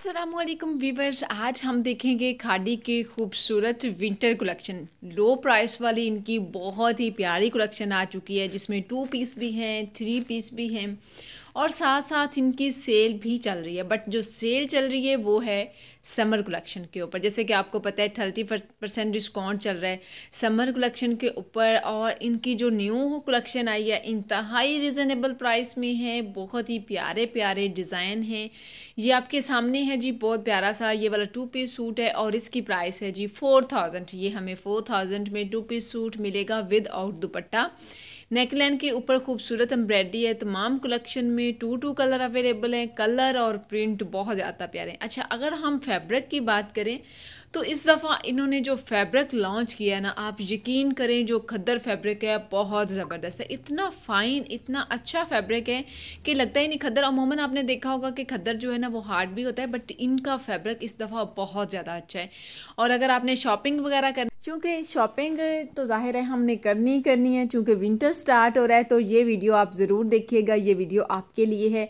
Aslam viewers आज हम देखेंगे खादी के खूबसूरत विंटर कलेक्शन लो प्राइस वाली इनकी बहुत ही प्यारी कलेक्शन आ चुकी है जिसमें टू पीस भी हैं थ्री पीस भी हैं और साथ साथ इनकी सेल भी चल रही है बट जो सेल चल रही है वो है समर कलेक्शन के ऊपर जैसे कि आपको पता है थर्टी परसेंट डिस्काउंट चल रहा है समर कलेक्शन के ऊपर और इनकी जो न्यू कलेक्शन आई है इंतहाई रिजनेबल प्राइस में है बहुत ही प्यारे प्यारे डिज़ाइन हैं ये आपके सामने है जी बहुत प्यारा सा ये वाला टू पीस सूट है और इसकी प्राइस है जी फोर थाउजेंड ये हमें फोर थाउजेंड में टू पीस सूट मिलेगा विद आउट दुपट्टा नेकलाइन के ऊपर खूबसूरत एम्ब्रॉयडरी है तमाम कलेक्शन में टू टू कलर अवेलेबल हैं कलर और प्रिंट बहुत ज़्यादा प्यारे हैं अच्छा अगर हम फैब्रिक की बात करें तो इस दफ़ा इन्होंने जो फैब्रिक लॉन्च किया है ना आप यकीन करें जो खद्दर फैब्रिक है बहुत ज़बरदस्त है इतना फ़ाइन इतना अच्छा फैब्रिक है कि लगता ही नहीं खद्दर अमूमन आपने देखा होगा कि खद्दर जो है ना वो हार्ड भी होता है बट इनका फैब्रिक इस दफ़ा बहुत ज़्यादा अच्छा है और अगर आपने शॉपिंग वगैरह करना चूँकि शॉपिंग तो ज़ाहिर है हमने करनी ही करनी है चूँकि विंटर स्टार्ट हो रहा है तो ये वीडियो आप ज़रूर देखिएगा ये वीडियो आपके लिए है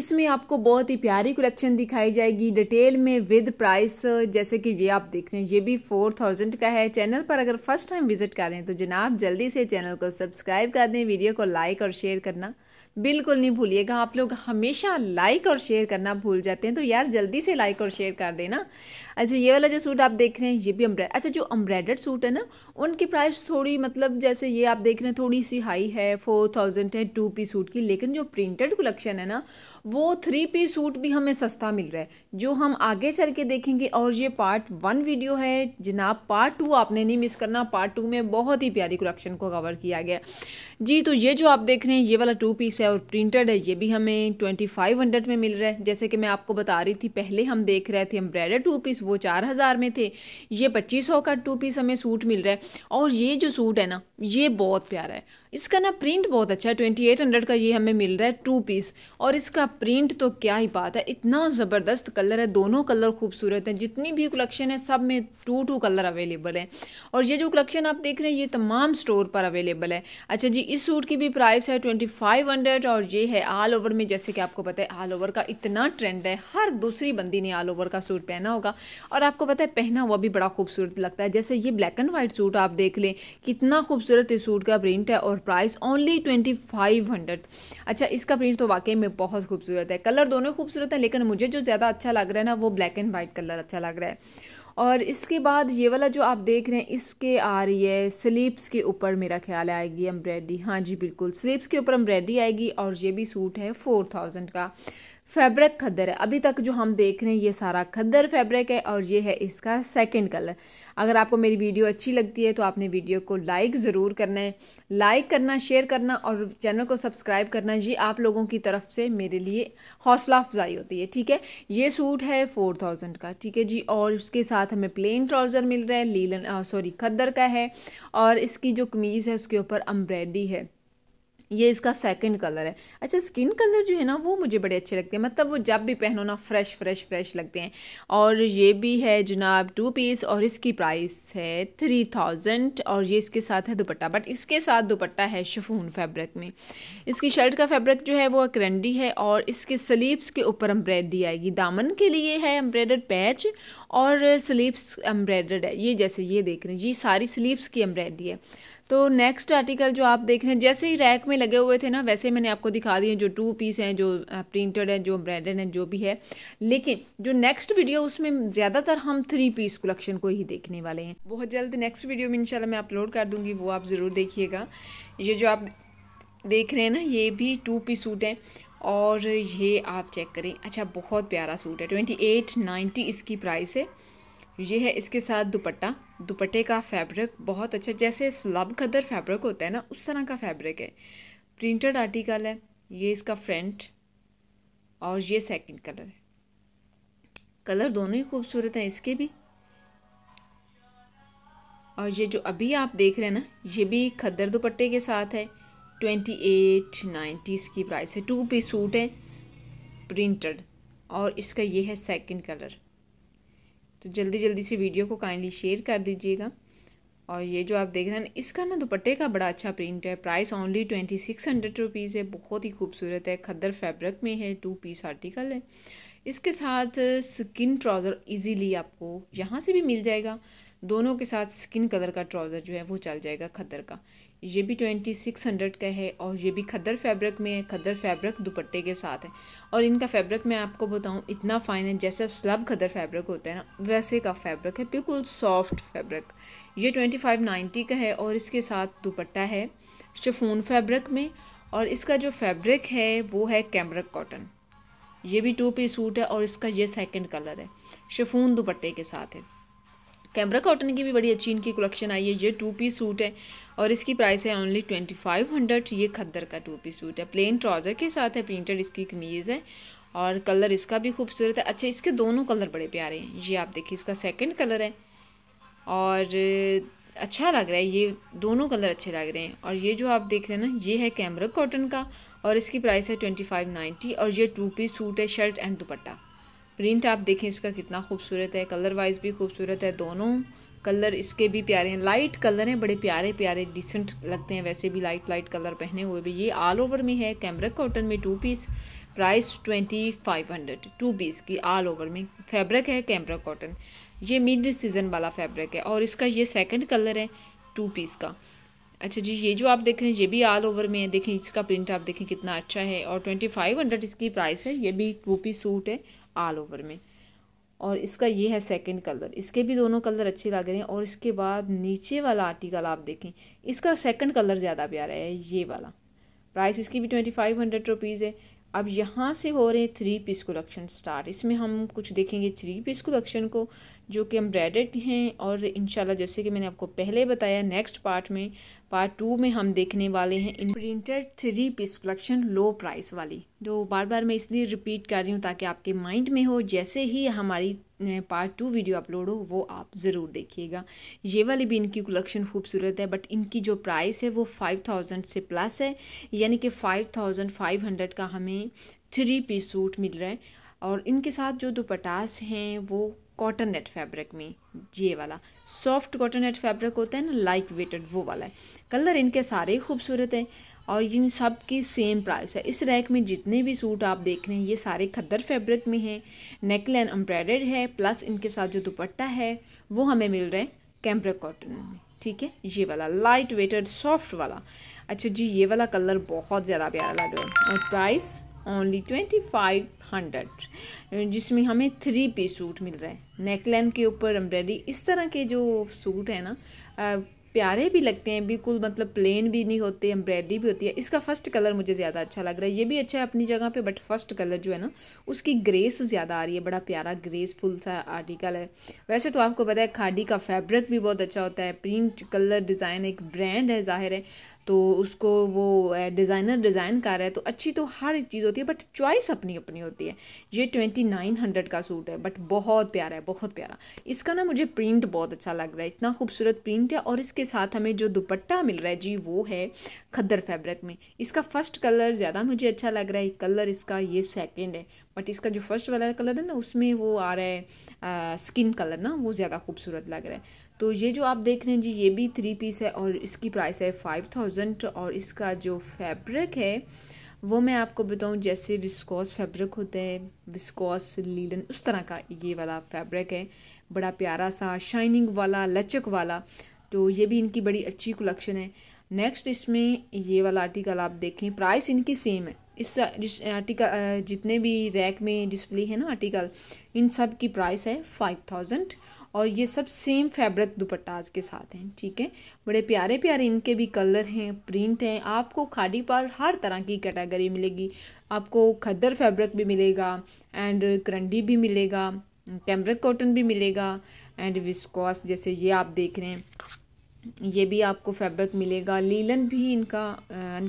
इसमें आपको बहुत ही प्यारी कलेक्शन दिखाई जाएगी डिटेल में विद प्राइस जैसे कि ये आप देखते हैं ये भी फोर थाउजेंड का है चैनल पर अगर फर्स्ट टाइम विजिट कर रहे हैं तो जनाब जल्दी से चैनल को सब्सक्राइब कर दें वीडियो को लाइक और शेयर करना बिल्कुल नहीं भूलिएगा आप लोग हमेशा लाइक और शेयर करना भूल जाते हैं तो यार जल्दी से लाइक और शेयर कर देना अच्छा ये वाला जो सूट आप देख रहे हैं ये भी अम्ब्रेड अच्छा जो अम्ब्रेडेड सूट है ना उनकी प्राइस थोड़ी मतलब जैसे ये आप देख रहे हैं थोड़ी सी हाई है फोर थाउजेंड है टू पी सूट की लेकिन जो प्रिंटेड कलेक्शन है ना वो थ्री पीस सूट भी हमें सस्ता मिल रहा है जो हम आगे चल के देखेंगे और ये पार्ट वन वीडियो है जनाब पार्ट टू आपने नहीं मिस करना पार्ट टू में बहुत ही प्यारी कलेक्शन को कवर किया गया जी तो ये जो आप देख रहे हैं ये वाला टू पीस है और प्रिंटेड है ये भी हमें ट्वेंटी फाइव हंड्रेड में मिल रहा है जैसे कि मैं आपको बता रही थी पहले हम देख रहे थे एम्ब्रॉयडर टू पीस वो चार हज़ार में थे ये पच्चीस सौ का टू पीस हमें सूट मिल रहा है और ये जो सूट है ना ये बहुत प्यारा है इसका ना प्रिंट बहुत अच्छा है ट्वेंटी एट हंड्रेड का ये हमें मिल रहा है टू पीस और इसका प्रिंट तो क्या ही बात है इतना ज़बरदस्त कलर है दोनों कलर खूबसूरत हैं जितनी भी कलेक्शन है सब में टू टू कलर अवेलेबल है और ये जो कलेक्शन आप देख रहे हैं ये तमाम स्टोर पर अवेलेबल है अच्छा जी इस सूट की भी प्राइस है ट्वेंटी फाइव हंड्रेड और ये है ऑल ओवर में जैसे कि आपको पता है ऑल ओवर का इतना ट्रेंड है हर दूसरी बंदी ने ऑल ओवर का सूट पहना होगा और आपको पता है पहना हुआ भी बड़ा खूबसूरत लगता है जैसे ये ब्लैक एंड वाइट सूट आप देख लें कितना खूबसूरत इस सूट का प्रिंट है और price only twenty five hundred अच्छा इसका प्रिंट तो वाकई में बहुत खूबसूरत है कलर दोनों खूबसूरत हैं लेकिन मुझे जो ज़्यादा अच्छा लग रहा है ना वो ब्लैक एंड वाइट कलर अच्छा लग रहा है और इसके बाद ये वाला जो आप देख रहे हैं इसके आ रही है स्लीप्स के ऊपर मेरा ख्याल आएगी एम्ब्रॉयडरी हाँ जी बिल्कुल स्लीप्स के ऊपर एम्ब्रॉयडरी आएगी और ये भी सूट है फोर थाउजेंड का फैब्रिक खद्दर है अभी तक जो हम देख रहे हैं ये सारा खद्दर फैब्रिक है और ये है इसका सेकंड कलर अगर आपको मेरी वीडियो अच्छी लगती है तो आपने वीडियो को लाइक ज़रूर करना है लाइक करना शेयर करना और चैनल को सब्सक्राइब करना ये आप लोगों की तरफ से मेरे लिए हौसला अफजाई होती है ठीक है ये सूट है फोर थाउजेंड का ठीक है जी और उसके साथ हमें प्लेन ट्राउज़र मिल रहा है लीलन सॉरी खद्दर का है और इसकी जो कमीज़ है उसके ऊपर अम्ब्रेडी है ये इसका सेकंड कलर है अच्छा स्किन कलर जो है ना वो मुझे बड़े अच्छे लगते हैं मतलब वो जब भी पहनो ना फ्रेश फ्रेश फ्रेश लगते हैं और ये भी है जनाब टू पीस और इसकी प्राइस है थ्री थाउजेंड और ये इसके साथ है दुपट्टा बट इसके साथ दुपट्टा है शफून फैब्रिक में इसकी शर्ट का फैब्रिक जो है वो करंडी है और इसके स्लीवस के ऊपर एम्ब्रॉयडरी आएगी दामन के लिए है एम्ब्रॉयडर्ड पैच और स्लीवस एम्ब्रॉयडर्ड है ये जैसे ये देख रहे हैं ये सारी स्लीवस की एम्ब्रॉयडरी है तो नेक्स्ट आर्टिकल जो आप देख रहे हैं जैसे ही रैक में लगे हुए थे ना वैसे मैंने आपको दिखा दिए जो टू पीस हैं जो प्रिंटेड हैं जो ब्रेडेड हैं जो भी है लेकिन जो नेक्स्ट वीडियो उसमें ज़्यादातर हम थ्री पीस कलेक्शन को ही देखने वाले हैं बहुत जल्द नेक्स्ट वीडियो में इंशाल्लाह मैं अपलोड कर दूँगी वो आप ज़रूर देखिएगा ये जो आप देख रहे हैं ना ये भी टू पीस सूट हैं और ये आप चेक करें अच्छा बहुत प्यारा सूट है ट्वेंटी एट नाइन्टी इसकी प्राइस है ये है इसके साथ दुपट्टा दुपट्टे का फैब्रिक बहुत अच्छा जैसे स्लब खदर फैब्रिक होता है ना उस तरह का फैब्रिक है प्रिंटेड आर्टिकल है ये इसका फ्रंट और ये सेकंड कलर है कलर दोनों ही खूबसूरत हैं इसके भी और ये जो अभी आप देख रहे हैं ना ये भी खद्दर दुपट्टे के साथ है ट्वेंटी एट नाइन्टी इसकी प्राइस है टू पी सूट है प्रिंटेड और इसका ये है सेकंड कलर तो जल्दी जल्दी से वीडियो को काइंडली शेयर कर दीजिएगा और ये जो आप देख रहे हैं इसका ना दुपट्टे का बड़ा अच्छा प्रिंट है price only twenty six hundred rupees है बहुत ही खूबसूरत है खद्दर फैब्रिक में है टू पीस आर्टिकल है इसके साथ स्किन ट्राउज़र इजीली आपको यहाँ से भी मिल जाएगा दोनों के साथ स्किन कलर का ट्राउज़र जो है वो चल जाएगा खद्दर का ये भी ट्वेंटी सिक्स हंड्रेड का है और ये भी खद्दर फैब्रिक में है खद्दर फैब्रिक दुपट्टे के साथ है और इनका फैब्रिक मैं आपको बताऊँ इतना फाइन है जैसा स्लब खद्दर फैब्रिक होता है ना वैसे का फैब्रिक है बिल्कुल सॉफ्ट फैब्रिक ये ट्वेंटी फाइव नाइन्टी का है और इसके साथ दुपट्टा है शफून फैब्रिक में और इसका जो फैब्रिक है वो है कैमरक कॉटन ये भी टू पीस सूट है और इसका ये सेकंड कलर है शेफून दुपट्टे के साथ है कैमरा कॉटन की भी बड़ी अच्छी इनकी कलेक्शन आई है ये टू पीस सूट है और इसकी प्राइस है ओनली ट्वेंटी फाइव हंड्रेड ये खद्दर का टू पीस सूट है प्लेन ट्राउज़र के साथ है प्रिंटेड इसकी कमीज़ है और कलर इसका भी खूबसूरत है अच्छा इसके दोनों कलर बड़े प्यारे हैं ये आप देखिए इसका सेकेंड कलर है और अच्छा लग रहा है ये दोनों कलर अच्छे लग रहे हैं और ये जो आप देख रहे हैं ना ये है कैमरा कॉटन का और इसकी प्राइस है ट्वेंटी फाइव नाइन्टी और ये टू पीस सूट है शर्ट एंड दुपट्टा प्रिंट आप देखें इसका कितना खूबसूरत है कलर वाइज भी खूबसूरत है दोनों कलर इसके भी प्यारे हैं लाइट कलर हैं बड़े प्यारे प्यारे डिसेंट लगते हैं वैसे भी लाइट लाइट कलर पहने हुए भी ये ऑल ओवर में है कैमरा कॉटन में two piece price twenty five hundred two piece की ऑल ओवर में फैब्रिक है कैमरा कॉटन ये मिड सीज़न वाला फैब्रिक है और इसका ये सेकंड कलर है टू पीस का अच्छा जी ये जो आप देख रहे हैं ये भी ऑल ओवर में है देखें इसका प्रिंट आप देखें कितना अच्छा है और ट्वेंटी फाइव हंड्रेड इसकी प्राइस है ये भी टू पी सूट है ऑल ओवर में और इसका ये है सेकंड कलर इसके भी दोनों कलर अच्छे लग रहे हैं और इसके बाद नीचे वाला आर्टिकल आप देखें इसका सेकंड कलर ज़्यादा प्यारा है ये वाला प्राइस इसकी भी ट्वेंटी फाइव हंड्रेड रुपीज़ है अब यहाँ से हो रहे हैं थ्री पीस कलेक्शन स्टार्ट इसमें हम कुछ देखेंगे थ्री पीस कलेक्शन को जो कि एम्ब्रॉयडर्ड हैं और इन जैसे कि मैंने आपको पहले बताया नेक्स्ट पार्ट में पार्ट टू में हम देखने वाले हैं इन printed three piece collection low price वाली जो तो बार बार मैं इसलिए रिपीट कर रही हूँ ताकि आपके माइंड में हो जैसे ही हमारी पार्ट टू वीडियो अपलोड हो वो आप ज़रूर देखिएगा ये वाली भी इनकी कलेक्शन खूबसूरत है बट इनकी जो प्राइस है वो फाइव थाउजेंड से प्लस है यानी कि फाइव थाउजेंड फाइव हंड्रेड का हमें थ्री पीस सूट मिल रहा है और इनके साथ जो दुपट्टास हैं वो कॉटन नेट फैब्रिक में ये वाला सॉफ्ट कॉटन नेट फैब्रिक होता है ना लाइट वेटेड वो वाला है कलर इनके सारे ही खूबसूरत हैं और इन सब की सेम प्राइस है इस रैक में जितने भी सूट आप देख रहे हैं ये सारे खद्दर फैब्रिक में हैं नेक लाइन एम्ब्रॉयडर्ड है प्लस इनके साथ जो दुपट्टा है वो हमें मिल रहा है कैम्ब्रिक कॉटन में ठीक है ये वाला लाइट वेटेड सॉफ्ट वाला अच्छा जी ये वाला कलर बहुत ज़्यादा प्यारा लग रहा है और price only twenty five hundred जिसमें हमें थ्री पीस सूट मिल रहा है नेकलाइन के ऊपर एम्ब्रॉयडरी इस तरह के जो सूट है ना प्यारे भी लगते हैं बिल्कुल मतलब प्लेन भी नहीं होते एम्ब्रॉयडरी भी होती है इसका फर्स्ट कलर मुझे ज़्यादा अच्छा लग रहा है ये भी अच्छा है अपनी जगह पे बट फर्स्ट कलर जो है ना उसकी ग्रेस ज़्यादा आ रही है बड़ा प्यारा ग्रेसफुल सा आर्टिकल है वैसे तो आपको पता है खाडी का फैब्रिक भी बहुत अच्छा होता है प्रिंट कलर डिज़ाइन एक ब्रांड है ज़ाहिर है तो उसको वो डिज़ाइनर डिज़ाइन कर रहा है तो अच्छी तो हर चीज़ होती है बट चॉइस अपनी अपनी होती है ये ट्वेंटी नाइन हंड्रेड का सूट है बट बहुत प्यारा है बहुत प्यारा इसका ना मुझे प्रिंट बहुत अच्छा लग रहा है इतना खूबसूरत प्रिंट है और इसके साथ हमें जो दुपट्टा मिल रहा है जी वो है खद्दर फैब्रिक में इसका फर्स्ट कलर ज़्यादा मुझे अच्छा लग रहा है कलर इसका ये सेकंड है बट इसका जो फर्स्ट वाला कलर है ना उसमें वो आ रहा है आ, स्किन कलर ना वो ज़्यादा खूबसूरत लग रहा है तो ये जो आप देख रहे हैं जी ये भी थ्री पीस है और इसकी प्राइस है फाइव थाउजेंड और इसका जो फैब्रिक है वो मैं आपको बताऊं जैसे विस्कॉस फैब्रिक होता है विस्कॉस लीलन उस तरह का ये वाला फैब्रिक है बड़ा प्यारा सा शाइनिंग वाला लचक वाला तो ये भी इनकी बड़ी अच्छी कलेक्शन है नेक्स्ट इसमें ये वाला आर्टिकल आप देखें प्राइस इनकी सेम है इस आर्टिकल जितने भी रैक में डिस्प्ले है ना आर्टिकल इन सब की प्राइस है फाइव थाउजेंड और ये सब सेम फैब्रिक दुपट्टाज के साथ हैं ठीक है बड़े प्यारे प्यारे इनके भी कलर हैं प्रिंट हैं आपको खाड़ी पर हर तरह की कैटेगरी मिलेगी आपको खद्दर फैब्रिक भी मिलेगा एंड करंडी भी मिलेगा टेम्ब्रिक कॉटन भी मिलेगा एंड विस्कॉस जैसे ये आप देख रहे हैं ये भी आपको फैब्रिक मिलेगा लीलन भी इनका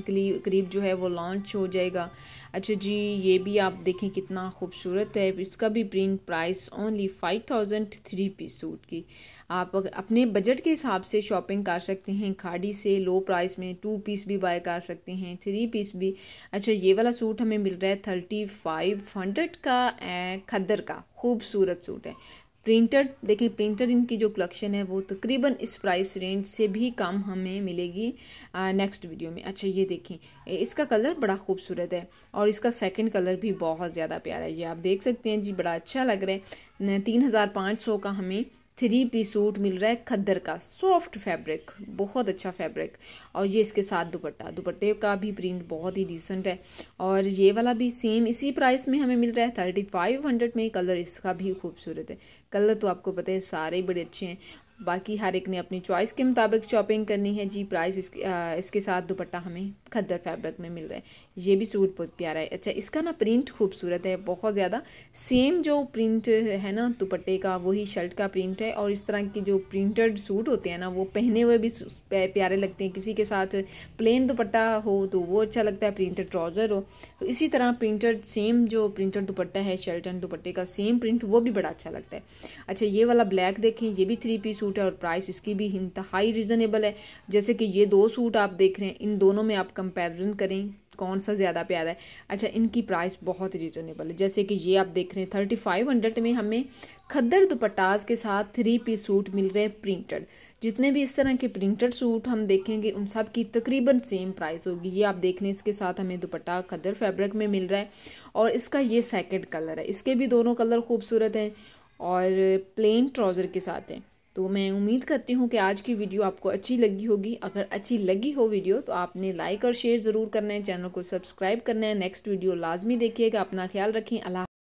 करीब जो है वो लॉन्च हो जाएगा अच्छा जी ये भी आप देखें कितना खूबसूरत है इसका भी print price only five thousand three piece suit की आप अपने बजट के हिसाब से शॉपिंग कर सकते हैं खाड़ी से लो प्राइस में टू पीस भी बाय कर सकते हैं थ्री पीस भी अच्छा ये वाला सूट हमें मिल रहा है थर्टी फाइव हंड्रेड का खद्दर का खूबसूरत सूट है प्रिंटर देखिए प्रिंटर इनकी जो कलेक्शन है वो तकरीबन इस प्राइस रेंज से भी कम हमें मिलेगी नेक्स्ट वीडियो में अच्छा ये देखें इसका कलर बड़ा खूबसूरत है और इसका सेकंड कलर भी बहुत ज़्यादा प्यारा है ये आप देख सकते हैं जी बड़ा अच्छा लग रहा है तीन हज़ार पाँच सौ का हमें थ्री पी सूट मिल रहा है खद्दर का सॉफ्ट फैब्रिक बहुत अच्छा फैब्रिक और ये इसके साथ दुपट्टा दुपट्टे का भी प्रिंट बहुत ही डिसेंट है और ये वाला भी सेम इसी प्राइस में हमें मिल रहा है थर्टी फाइव हंड्रेड में कलर इसका भी खूबसूरत है कलर तो आपको पता है सारे बड़े अच्छे हैं बाकी हर एक ने अपनी चॉइस के मुताबिक शॉपिंग करनी है जी प्राइस इसके इसके साथ दुपट्टा हमें खद्दर फैब्रिक में मिल रहा है ये भी सूट बहुत प्यारा है अच्छा इसका ना प्रिंट खूबसूरत है बहुत ज़्यादा सेम जो प्रिंट है ना दुपट्टे का वही शर्ट का प्रिंट है और इस तरह के जो प्रिंटेड सूट होते हैं ना वो पहने हुए भी प्यारे लगते हैं किसी के साथ प्लेन दुपट्टा हो तो वो अच्छा लगता है प्रिंटेड ट्राउज़र हो तो इसी तरह प्रिंटेड सेम जो प्रिंटेड दुपट्टा है शर्ट एंड दुपट्टे का सेम प्रिंट वो भी बड़ा अच्छा लगता है अच्छा ये वाला ब्लैक देखें ये भी थ्री पीस सूट सूट है और प्राइस इसकी भी इंतहाई रिजनेबल है जैसे कि ये दो सूट आप देख रहे हैं इन दोनों में आप कंपेरिजन करें कौन सा ज़्यादा प्यारा है अच्छा इनकी प्राइस बहुत रिजनेबल है जैसे कि ये आप देख रहे हैं थर्टी फाइव हंड्रेड में हमें खद्दर दुपट्टाज के साथ थ्री पीस सूट मिल रहे हैं प्रिंटेड जितने भी इस तरह के प्रिंटेड सूट हम देखेंगे उन सब की तकरीबन सेम प्राइस होगी ये आप देख रहे हैं इसके साथ हमें दुपट्टा खद्दर फैब्रिक में मिल रहा है और इसका ये सेकेंड कलर है इसके भी दोनों कलर खूबसूरत हैं और प्लेन ट्राउज़र के साथ हैं तो मैं उम्मीद करती हूँ कि आज की वीडियो आपको अच्छी लगी होगी अगर अच्छी लगी हो वीडियो तो आपने लाइक और शेयर ज़रूर करना है चैनल को सब्सक्राइब करना है नेक्स्ट वीडियो लाजमी देखिएगा अपना ख्याल रखें अल्लाह